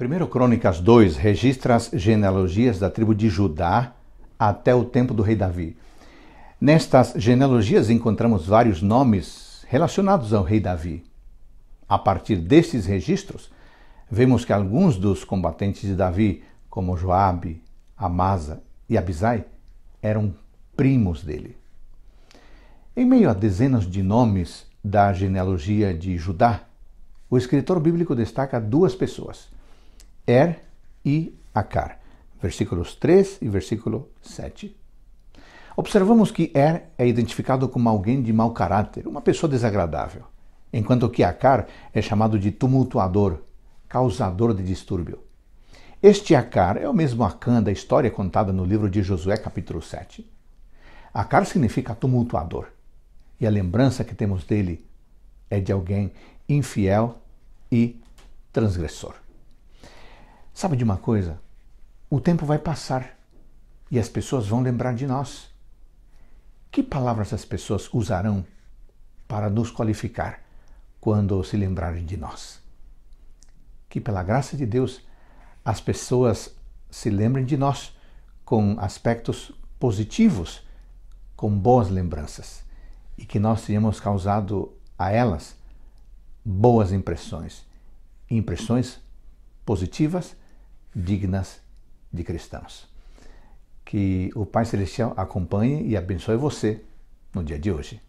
1 Crônicas 2 registra as genealogias da tribo de Judá até o tempo do rei Davi. Nestas genealogias encontramos vários nomes relacionados ao rei Davi. A partir destes registros, vemos que alguns dos combatentes de Davi, como Joabe, Amasa e Abisai, eram primos dele. Em meio a dezenas de nomes da genealogia de Judá, o escritor bíblico destaca duas pessoas – Er e Akar, versículos 3 e versículo 7. Observamos que Er é identificado como alguém de mau caráter, uma pessoa desagradável, enquanto que Akar é chamado de tumultuador, causador de distúrbio. Este Akar é o mesmo Acã da história contada no livro de Josué, capítulo 7. Akar significa tumultuador, e a lembrança que temos dele é de alguém infiel e transgressor. Sabe de uma coisa? O tempo vai passar e as pessoas vão lembrar de nós. Que palavras as pessoas usarão para nos qualificar quando se lembrarem de nós? Que pela graça de Deus as pessoas se lembrem de nós com aspectos positivos, com boas lembranças, e que nós tenhamos causado a elas boas impressões, impressões positivas dignas de cristãos. Que o Pai Celestial acompanhe e abençoe você no dia de hoje.